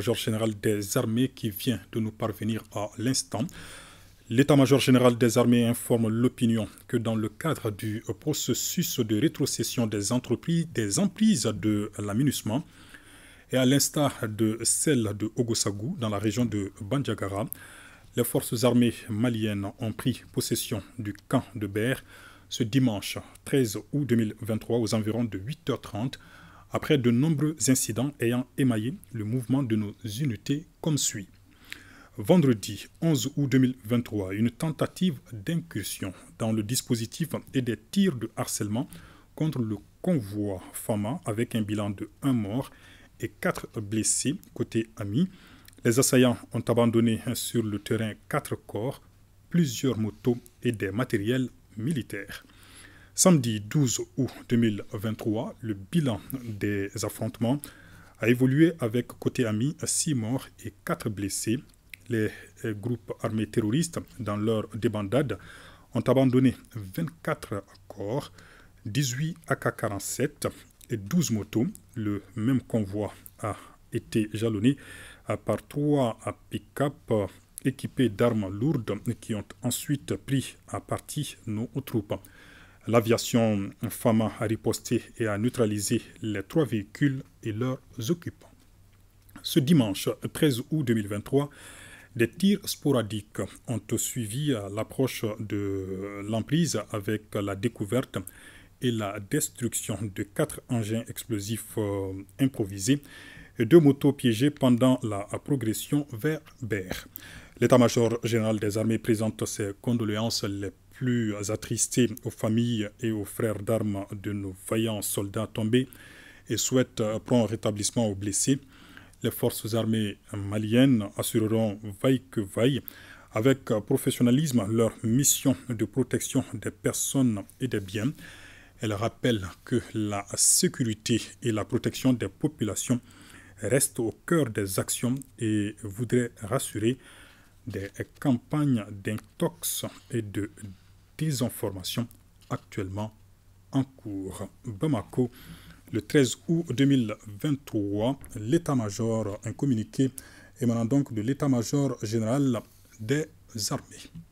général des armées qui vient de nous parvenir à l'instant. L'état-major général des armées informe l'opinion que dans le cadre du processus de rétrocession des entreprises, des emprises de l'aménagement, et à l'instar de celle de Ogosagou dans la région de Bandiagara, les forces armées maliennes ont pris possession du camp de Ber ce dimanche 13 août 2023 aux environs de 8h30 après de nombreux incidents ayant émaillé le mouvement de nos unités comme suit. Vendredi 11 août 2023, une tentative d'incursion dans le dispositif et des tirs de harcèlement contre le convoi FAMA avec un bilan de 1 mort et 4 blessés côté ami. Les assaillants ont abandonné sur le terrain 4 corps, plusieurs motos et des matériels militaires. Samedi 12 août 2023, le bilan des affrontements a évolué avec côté ami 6 morts et 4 blessés. Les eh, groupes armés terroristes, dans leur débandade, ont abandonné 24 corps, 18 AK-47 et 12 motos. Le même convoi a été jalonné euh, par trois pick-up équipés d'armes lourdes qui ont ensuite pris à partie nos troupes. L'aviation Fama a riposté et a neutralisé les trois véhicules et leurs occupants. Ce dimanche 13 août 2023, des tirs sporadiques ont suivi l'approche de l'emprise avec la découverte et la destruction de quatre engins explosifs euh, improvisés et deux motos piégées pendant la progression vers Berre. L'état-major général des armées présente ses condoléances plus attristés aux familles et aux frères d'armes de nos vaillants soldats tombés et souhaite euh, prendre rétablissement aux blessés. Les forces armées maliennes assureront vaille que vaille avec euh, professionnalisme leur mission de protection des personnes et des biens. Elle rappelle que la sécurité et la protection des populations restent au cœur des actions et voudrait rassurer des campagnes d'intox et de des informations actuellement en cours. Bamako, le 13 août 2023, l'état-major, un communiqué émanant donc de l'état-major général des armées.